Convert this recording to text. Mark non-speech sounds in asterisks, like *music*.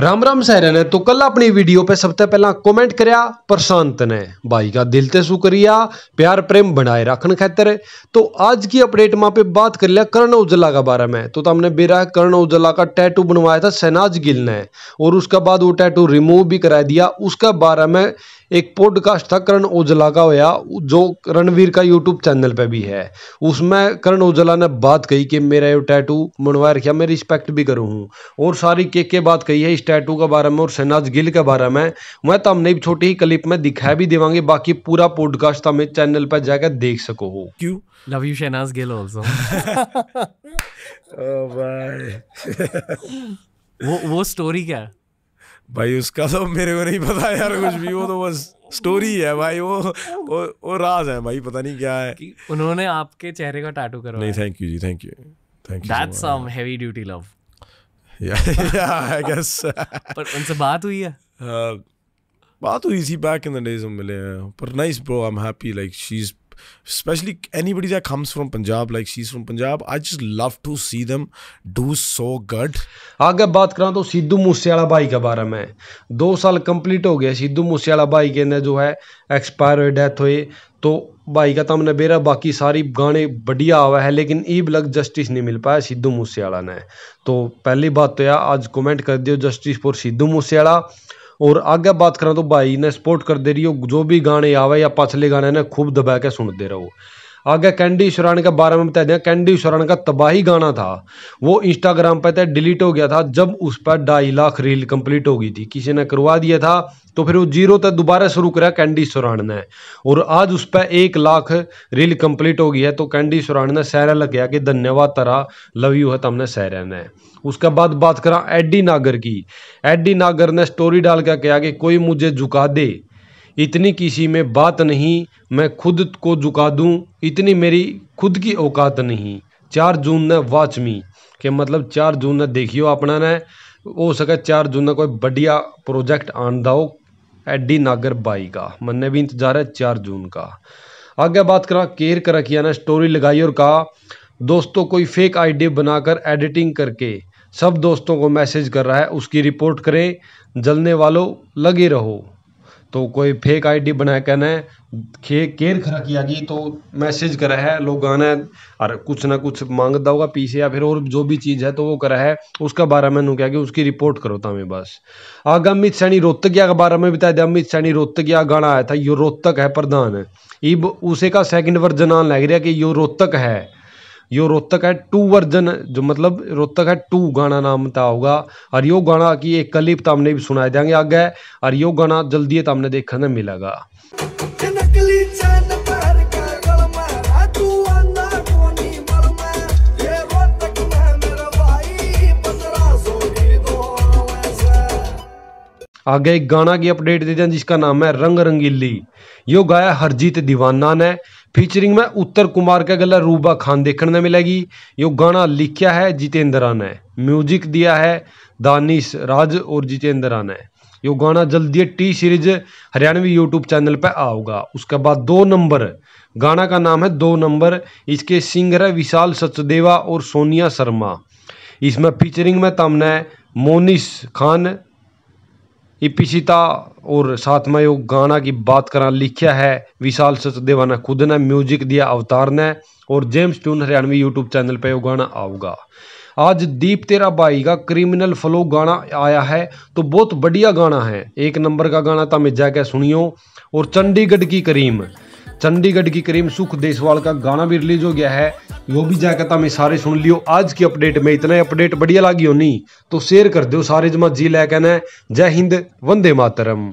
राम राम सहरा ने तो कल अपनी वीडियो पे सबसे पहला कमेंट कर प्रशांत ने भाई का दिल से शुक्रिया प्यार प्रेम बनाए रखन खातर तो आज की अपडेट माँ पे बात कर लिया कर्ण उजला का बारे में तो हमने बेरा कर्ण उजला का टैटू बनवाया था सहनाज गिल ने और उसका बाद वो टैटू रिमूव भी करा दिया उसके बारे में एक पॉडकास्ट था करण ओजला का होया जो रणवीर का यूट्यूब चैनल पे भी है उसमें करण ओजला ने बात कही कि मेरा ये टैटू बनवाया रखा मैं रिस्पेक्ट भी करूँ और सारी के के बात कही है टैटू के बारे में और शहनाज गिल के बारे में वह तुम नहीं छोटी ही क्लिप में दिखा भी देवांगे बाकी पूरा पॉडकास्ट तुम इस चैनल पर जाकर देख सको हो क्यों love you Shehnaaz Gill also *laughs* oh, *laughs* वो वो स्टोरी क्या है भाई उसका तो मेरे को नहीं पता यार कुछ भी वो तो बस स्टोरी है भाई वो वो, वो राज है भाई पता नहीं क्या है उन्होंने आपके चेहरे का टैटू करवाया नहीं थैंक यू जी thank you thank you that's some heavy duty love I guess पर उनसे बात हुई है uh, बात हुई थी बैक इन द डेज हम मिले हैं पर nice bro I am happy like she is specially anybody that comes from Punjab like she is from Punjab I just love to see them do so good आगे बात करा तो सिद्धू मूसे वाला भाई के बारे में दो साल कंप्लीट हो गया सिद्धू मूसे वाला भाई के ने जो है एक्सपायर हुए डेथ हुई तो भाई का तमने बेरा बाकी सारी गाने बढ़िया आवा है लेकिन ई ब्लग जस्टिस नहीं मिल पाया सिद्धू मूसेवाला ने तो पहली बात तो यार आज कमेंट कर दियो जस्टिस फॉर सिद्धू मूसेवाला और आगे बात करा तो भाई ने सपोर्ट कर दे रही हो जो भी गाने आवे या पछले गाने ने खूब दबा के सुन दे रहो आगे कैंडी शुरान के बारे में बता दें कैंडी शुरान का तबाही गाना था वो इंस्टाग्राम पर डिलीट हो गया था जब उस पर ढाई लाख रील कंप्लीट हो गई थी किसी ने करवा दिया था तो फिर वो जीरो तक दोबारा शुरू करा कैंडी सुरान ने और आज उस पर एक लाख रील कंप्लीट हो गई है तो कैंडी सुरान ने सहरा लग गया कि धन्यवाद तरा लव यू है तमने सहरा ने उसके बाद बात करा एडी नागर की एडी नागर ने स्टोरी डाल के कहा कि कोई मुझे झुका दे इतनी किसी में बात नहीं मैं खुद को झुका दूँ इतनी मेरी खुद की औकात नहीं चार जून ने वाच मी के मतलब चार जून ने देखियो अपना ने हो सके चार जून ने कोई बढ़िया प्रोजेक्ट आन दाओ एडी नागर बाई का ने भी इंतजार है चार जून का आगे बात करा केयर कर रखिया ने स्टोरी लगाई और कहा दोस्तों कोई फेक आईडी बनाकर एडिटिंग करके सब दोस्तों को मैसेज कर रहा है उसकी रिपोर्ट करें जलने वालों लगे रहो तो कोई फेक आईडी बना कने खे केर खरा किया गी तो मैसेज करा है लोग आना और कुछ ना कुछ मांगता होगा पीछे या फिर और जो भी चीज़ है तो वो करा है उसका बारे में क्या कि उसकी रिपोर्ट करो था मैं बस आगे अमित सैनी रोहतकिया के बारे में बताया अमित सैनी रोहतकिया गाना आया था यो रोहतक है प्रधान इब उसे का सेकंड वर्जन आने लग रहा कि यो रोहतक है यो रोहतक है टू वर्जन जो मतलब रोहतक है टू गाना नाम था होगा और यो गाना की एक क्लिप तो हमने भी सुनाए देंगे आगे और यो गाना जल्दी तो हमने देखने मिलेगा आगे एक गाना की अपडेट दे दें जिसका नाम है रंग रंगीली यो गाया हरजीत दीवाना ने फीचरिंग में उत्तर कुमार का गला रूबा खान देखने में मिलेगी यो गाना लिखा है जितेंद्रा ने म्यूजिक दिया है दानिश राज और जितेंद्रा ने यो गाना जल्दी T series Haryanvi YouTube channel पर आओगा उसके बाद दो नंबर गाना का नाम है दो नंबर इसके सिंगर है विशाल सचदेवा और सोनिया शर्मा इसमें फीचरिंग में तमने मोनिस खान इपिसिता और साथ में यो गाना की बात करा लिखा है विशाल सचदेवा ने खुद ने म्यूजिक दिया अवतार ने और James tune Haryanvi YouTube channel पे वो गाना आऊगा आज दीप तेरा भाई का क्रिमिनल फ्लो गाना आया है तो बहुत बढ़िया गाना है एक नंबर का गाना था मैं जाके सुनियो और चंडीगढ़ की करीम चंडीगढ़ की करीम सुख देसवाल का गाना भी रिलीज हो गया है यो भी जाकता में सारे सुन लियो आज की अपडेट में इतना अपडेट बढ़िया लगी नहीं तो शेयर कर दो सारे जमा जी लै है जय हिंद वंदे मातरम